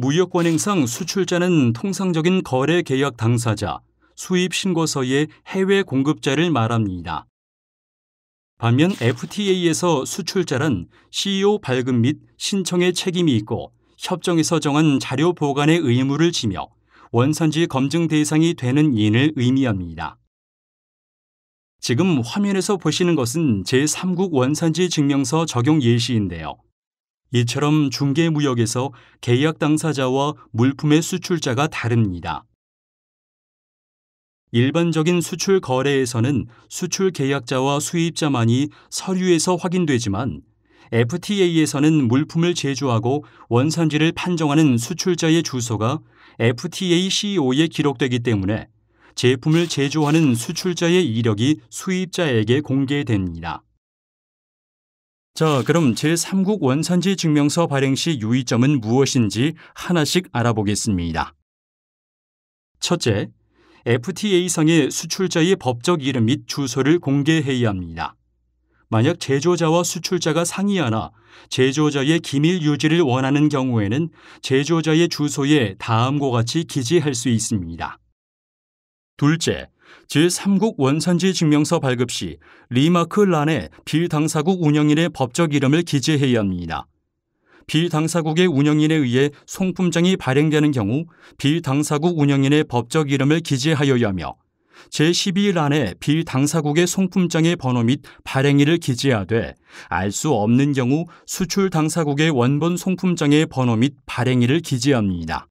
무역관행상 수출자는 통상적인 거래 계약 당사자, 수입 신고서의 해외 공급자를 말합니다. 반면 FTA에서 수출자란 CEO 발급 및 신청의 책임이 있고 협정에서 정한 자료 보관의 의무를 지며 원산지 검증 대상이 되는 이인을 의미합니다. 지금 화면에서 보시는 것은 제3국 원산지 증명서 적용 예시인데요. 이처럼 중개무역에서 계약 당사자와 물품의 수출자가 다릅니다. 일반적인 수출 거래에서는 수출 계약자와 수입자만이 서류에서 확인되지만 FTA에서는 물품을 제조하고 원산지를 판정하는 수출자의 주소가 FTA CO에 e 기록되기 때문에 제품을 제조하는 수출자의 이력이 수입자에게 공개됩니다. 자, 그럼 제3국 원산지 증명서 발행 시 유의점은 무엇인지 하나씩 알아보겠습니다. 첫째, FTA상의 수출자의 법적 이름 및 주소를 공개해야 합니다. 만약 제조자와 수출자가 상의하나 제조자의 기밀 유지를 원하는 경우에는 제조자의 주소에 다음과 같이 기재할 수 있습니다. 둘째, 제3국 원산지 증명서 발급 시 리마크 란에 비당사국 운영인의 법적 이름을 기재해야 합니다. 비당사국의 운영인에 의해 송품장이 발행되는 경우 비당사국 운영인의 법적 이름을 기재하여야 하며 제12란에 비당사국의 송품장의 번호 및 발행일을 기재하되 알 수 없는 경우 수출 당사국의 원본 송품장의 번호 및 발행일을 기재합니다.